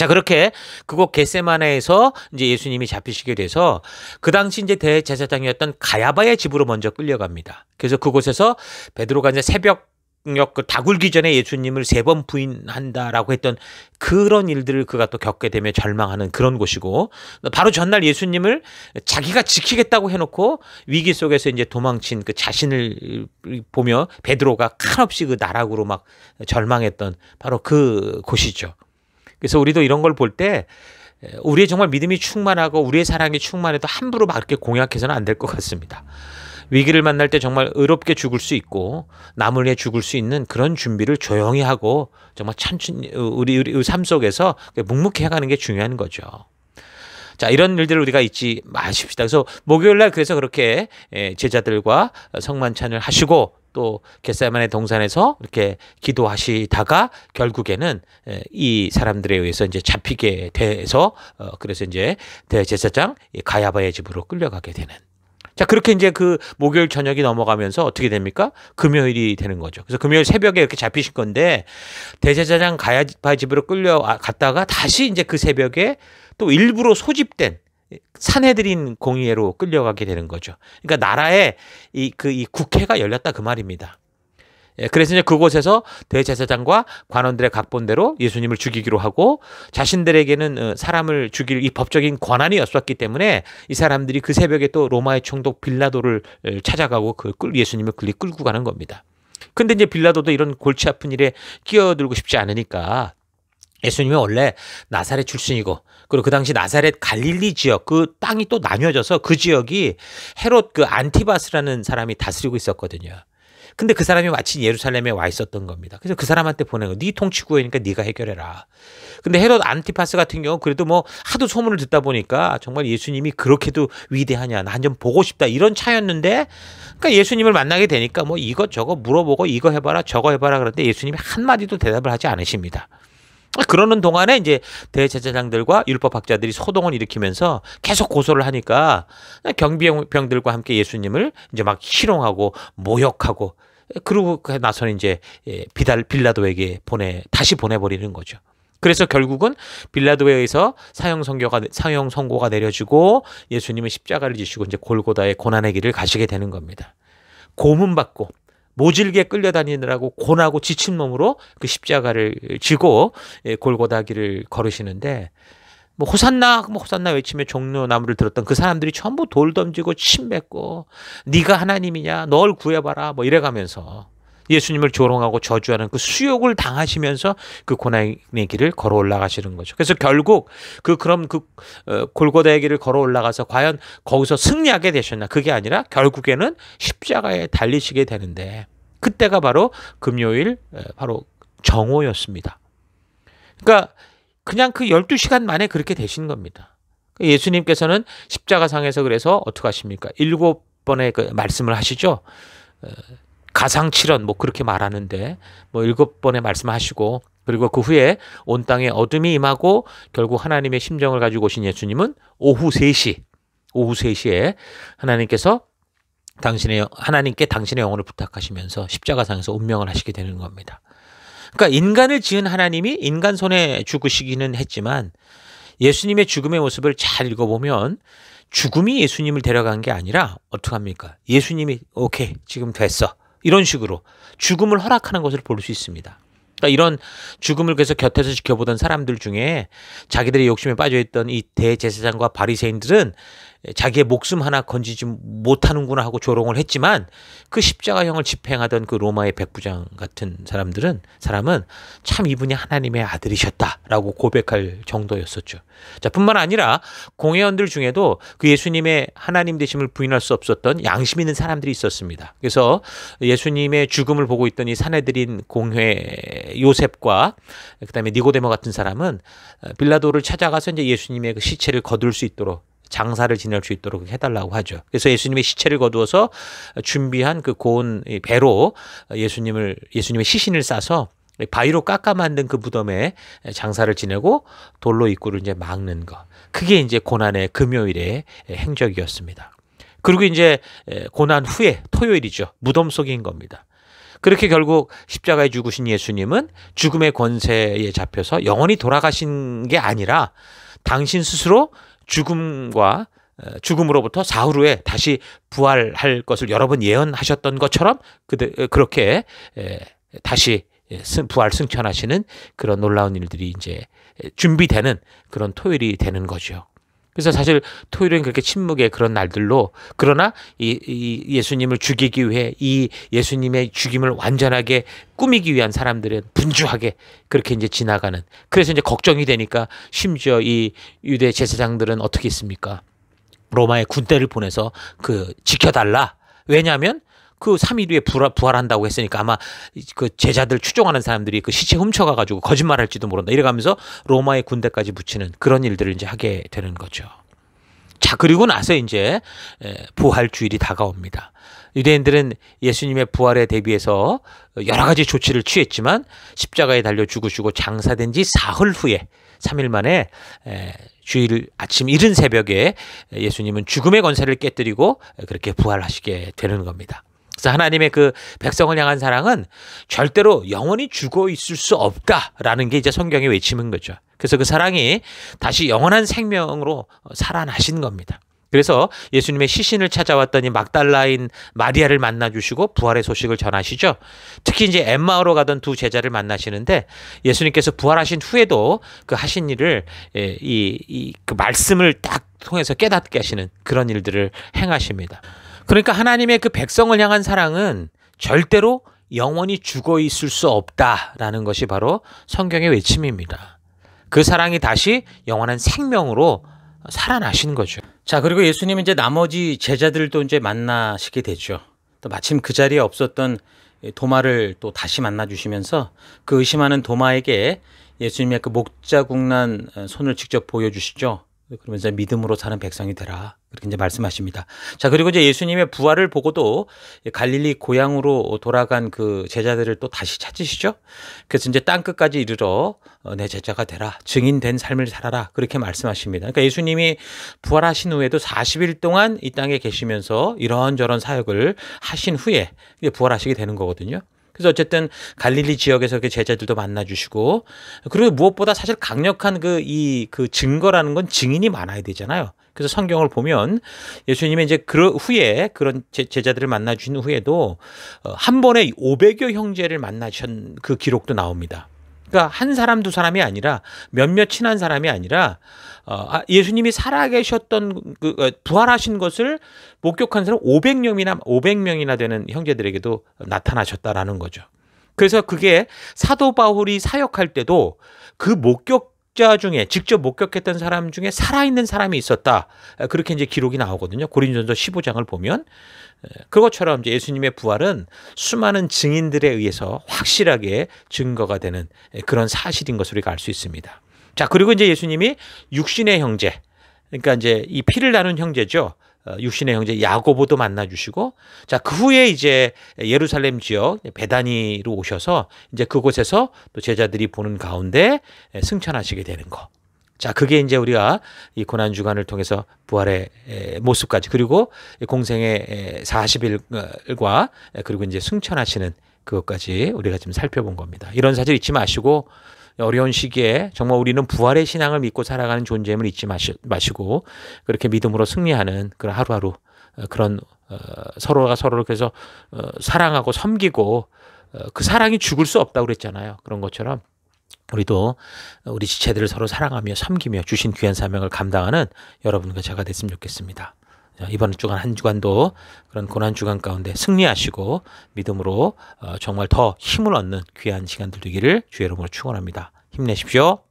자, 그렇게 그곳 겟세마네에서 이제 예수님이 잡히시게 돼서 그 당시 이제 대제사장이었던 가야바의 집으로 먼저 끌려갑니다. 그래서 그곳에서 베드로가 이제 새벽 그 다굴기 전에 예수님을 세 번 부인한다라고 했던 그런 일들을 그가 또 겪게 되며 절망하는 그런 곳이고 바로 전날 예수님을 자기가 지키겠다고 해놓고 위기 속에서 이제 도망친 그 자신을 보며 베드로가 칼없이 그 나락으로 막 절망했던 바로 그 곳이죠. 그래서 우리도 이런 걸 볼 때 우리의 정말 믿음이 충만하고 우리의 사랑이 충만해도 함부로 막 이렇게 공약해서는 안 될 것 같습니다. 위기를 만날 때 정말 의롭게 죽을 수 있고 남을 위해 죽을 수 있는 그런 준비를 조용히 하고 정말 천천히 어, 우리 우리 삶 속에서 묵묵히 해가는 게 중요한 거죠. 자, 이런 일들을 우리가 잊지 마십시다. 그래서 목요일 날 그래서 그렇게 예, 제자들과 성만찬을 하시고 또 겟세만의 동산에서 이렇게 기도하시다가 결국에는 예, 이 사람들에 의해서 이제 잡히게 돼서 어, 그래서 이제 대제사장 가야바의 집으로 끌려가게 되는 자, 그렇게 이제 그 목요일 저녁이 넘어가면서 어떻게 됩니까? 금요일이 되는 거죠. 그래서 금요일 새벽에 이렇게 잡히실 건데 대제사장 가야바 집으로 끌려갔다가 아, 다시 이제 그 새벽에 또 일부러 소집된 사내들인 공의회로 끌려가게 되는 거죠. 그러니까 나라에 이 그이 그이 국회가 열렸다 그 말입니다. 예, 그래서 이제 그곳에서 대제사장과 관원들의 각본대로 예수님을 죽이기로 하고 자신들에게는 어, 사람을 죽일 이 법적인 권한이 없었기 때문에 이 사람들이 그 새벽에 또 로마의 총독 빌라도를 어, 찾아가고 그 끌, 예수님을 끌리 끌고 가는 겁니다. 근데 이제 빌라도도 이런 골치 아픈 일에 끼어들고 싶지 않으니까 예수님이 원래 나사렛 출신이고 그리고 그 당시 나사렛 갈릴리 지역 그 땅이 또 나뉘어져서 그 지역이 헤롯 그 안티바스라는 사람이 다스리고 있었거든요. 근데 그 사람이 마침 예루살렘에 와 있었던 겁니다. 그래서 그 사람한테 보내 거. 네 통치구에니까 네가 해결해라. 근데 헤롯 안티파스 같은 경우 그래도 뭐 하도 소문을 듣다 보니까 정말 예수님이 그렇게도 위대하냐 난 좀 보고 싶다 이런 차였는데 그러니까 예수님을 만나게 되니까 뭐 이것저것 물어보고 이거 해봐라 저거 해봐라 그런데 예수님이 한마디도 대답을 하지 않으십니다. 그러는 동안에 이제 대제사장들과 율법학자들이 소동을 일으키면서 계속 고소를 하니까 경비병들과 함께 예수님을 이제 막 희롱하고 모욕하고 그러고 그 나서 이제 예, 비달 빌라도에게 보내 다시 보내버리는 거죠. 그래서 결국은 빌라도에 의해서 사형 선교가 사형 선고가 내려지고 예수님의 십자가를 지시고 이제 골고다의 고난의 길을 가시게 되는 겁니다. 고문받고 모질게 끌려다니느라고 고나고 지친 몸으로 그 십자가를 지고 예, 골고다 길을 걸으시는데 뭐 호산나 뭐 호산나 외치며 종로 나무를 들었던 그 사람들이 전부 돌 던지고 침 뱉고 네가 하나님이냐 널 구해봐라 뭐 이래가면서 예수님을 조롱하고 저주하는 그 수욕을 당하시면서 그 고난의 길을 걸어 올라가시는 거죠. 그래서 결국 그 그럼 그 어, 골고다의 길을 걸어 올라가서 과연 거기서 승리하게 되셨나? 그게 아니라 결국에는 십자가에 달리시게 되는데 그때가 바로 금요일 어, 바로 정오였습니다. 그러니까 그냥 그 12시간 만에 그렇게 되신 겁니다. 그러니까 예수님께서는 십자가상에서 그래서 어떻게 하십니까? 일곱 번의 그 말씀을 하시죠. 어, 가상칠언 뭐 그렇게 말하는데 뭐 일곱 번의 말씀하시고 그리고 그 후에 온 땅에 어둠이 임하고 결국 하나님의 심정을 가지고 오신 예수님은 오후 3시 오후 3시에 하나님께서 당신의 하나님께 당신의 영혼을 부탁하시면서 십자가상에서 운명을 하시게 되는 겁니다. 그러니까 인간을 지은 하나님이 인간 손에 죽으시기는 했지만 예수님의 죽음의 모습을 잘 읽어보면 죽음이 예수님을 데려간 게 아니라 어떡합니까? 예수님이 오케이 지금 됐어 이런 식으로 죽음을 허락하는 것을 볼 수 있습니다. 그러니까 이런 죽음을 계속 곁에서 지켜보던 사람들 중에 자기들의 욕심에 빠져있던 이 대제사장과 바리새인들은 자기의 목숨 하나 건지지 못하는구나 하고 조롱을 했지만 그 십자가형을 집행하던 그 로마의 백부장 같은 사람들은 사람은 참 이분이 하나님의 아들이셨다라고 고백할 정도였었죠. 자, 뿐만 아니라 공회원들 중에도 그 예수님의 하나님 되심을 부인할 수 없었던 양심 있는 사람들이 있었습니다. 그래서 예수님의 죽음을 보고 있던 이 사내들인 공회 요셉과 그다음에 니고데모 같은 사람은 빌라도를 찾아가서 이제 예수님의 그 시체를 거둘 수 있도록 장사를 지낼 수 있도록 해달라고 하죠. 그래서 예수님의 시체를 거두어서 준비한 그 고운 배로 예수님을 예수님의 시신을 싸서 바위로 깎아 만든 그 무덤에 장사를 지내고 돌로 입구를 이제 막는 것. 그게 이제 고난의 금요일의 행적이었습니다. 그리고 이제 고난 후에 토요일이죠. 무덤 속인 겁니다. 그렇게 결국 십자가에 죽으신 예수님은 죽음의 권세에 잡혀서 영원히 돌아가신 게 아니라 당신 스스로 죽음과 어, 죽음으로부터 사흘 후에 다시 부활할 것을 여러 번 예언하셨던 것처럼 그 그렇게 다시 부활 승천하시는 그런 놀라운 일들이 이제 준비되는 그런 토요일이 되는 거죠. 그래서 사실 토요일은 그렇게 침묵의 그런 날들로 그러나 이, 이 예수님을 죽이기 위해 이 예수님의 죽임을 완전하게 꾸미기 위한 사람들은 분주하게 그렇게 이제 지나가는 그래서 이제 걱정이 되니까 심지어 이 유대 제사장들은 어떻게 했습니까? 로마의 군대를 보내서 그 지켜달라. 왜냐하면 그 3일 후에 부활, 부활한다고 했으니까 아마 그 제자들 추종하는 사람들이 그 시체 훔쳐가 가지고 거짓말할지도 모른다 이래가면서 로마의 군대까지 붙이는 그런 일들을 이제 하게 되는 거죠. 자 그리고 나서 이제 부활 주일이 다가옵니다. 유대인들은 예수님의 부활에 대비해서 여러 가지 조치를 취했지만 십자가에 달려 죽으시고 장사된 지 사흘 후에 3일 만에 주일 아침 이른 새벽에 예수님은 죽음의 권세를 깨뜨리고 그렇게 부활하시게 되는 겁니다. 그래서 하나님의 그 백성을 향한 사랑은 절대로 영원히 죽어 있을 수 없다라는 게 이제 성경의 외침인 거죠. 그래서 그 사랑이 다시 영원한 생명으로 어, 살아나신 겁니다. 그래서 예수님의 시신을 찾아왔더니 막달라인 마리아를 만나 주시고 부활의 소식을 전하시죠. 특히 이제 엠마오로 가던 두 제자를 만나시는데 예수님께서 부활하신 후에도 그 하신 일을 예, 이이 그 말씀을 딱 통해서 깨닫게 하시는 그런 일들을 행하십니다. 그러니까 하나님의 그 백성을 향한 사랑은 절대로 영원히 죽어 있을 수 없다라는 것이 바로 성경의 외침입니다. 그 사랑이 다시 영원한 생명으로 살아나시는 거죠. 자, 그리고 예수님은 이제 나머지 제자들도 이제 만나시게 되죠. 또 마침 그 자리에 없었던 도마를 또 다시 만나 주시면서 그 의심하는 도마에게 예수님의 그 목자국난 손을 직접 보여주시죠. 그러면 이제 믿음으로 사는 백성이 되라. 그렇게 이제 말씀하십니다. 자, 그리고 이제 예수님의 부활을 보고도 갈릴리 고향으로 돌아간 그 제자들을 또 다시 찾으시죠. 그래서 이제 땅끝까지 이르러 어, 내 제자가 되라. 증인된 삶을 살아라. 그렇게 말씀하십니다. 그러니까 예수님이 부활하신 후에도 40일 동안 이 땅에 계시면서 이런저런 사역을 하신 후에 부활하시게 되는 거거든요. 그래서 어쨌든 갈릴리 지역에서 그 제자들도 만나주시고 그리고 무엇보다 사실 강력한 그 이그 그 증거라는 건 증인이 많아야 되잖아요. 그래서 성경을 보면 예수님이 이제 그 후에 그런 제자들을 만나 주신 후에도 어, 한 번에 500여 형제를 만나신 그 기록도 나옵니다. 그러니까 한 사람 두 사람이 아니라 몇몇 친한 사람이 아니라 어, 아, 예수님이 살아계셨던 그 어, 부활하신 것을 목격한 사람 500명이나 500명이나 되는 형제들에게도 나타나셨다라는 거죠. 그래서 그게 사도 바울이 사역할 때도 그 목격 목격자 중에 직접 목격했던 사람 중에 살아있는 사람이 있었다. 그렇게 이제 기록이 나오거든요. 고린전서 15장을 보면 그것처럼 이제 예수님의 부활은 수많은 증인들에 의해서 확실하게 증거가 되는 그런 사실인 것을 우리가 알 수 있습니다. 자, 그리고 이제 예수님이 육신의 형제, 그러니까 이제 이 피를 나눈 형제죠. 어, 육신의 형제 야고보도 만나 주시고 자 그 후에 이제 예루살렘 지역 베다니로 오셔서 이제 그곳에서 또 제자들이 보는 가운데 승천하시게 되는 거. 자 그게 이제 우리가 이 고난 주간을 통해서 부활의 모습까지 그리고 공생의 40일과 그리고 이제 승천하시는 그것까지 우리가 지금 살펴본 겁니다. 이런 사실 잊지 마시고 어려운 시기에 정말 우리는 부활의 신앙을 믿고 살아가는 존재임을 잊지 마시, 고 그렇게 믿음으로 승리하는 그런 하루하루 어, 그런 어, 서로가 서로를 그래서 어, 사랑하고 섬기고 그 사랑이 죽을 수 없다고 그랬잖아요. 그런 것처럼 우리도 우리 지체들을 서로 사랑하며 섬기며 주신 귀한 사명을 감당하는 여러분과 제가 됐으면 좋겠습니다. 이번 주간 한 주간도 그런 고난 주간 가운데 승리하시고 믿음으로 어, 정말 더 힘을 얻는 귀한 시간들 되기를 주의 이름으로 축원합니다. 힘내십시오.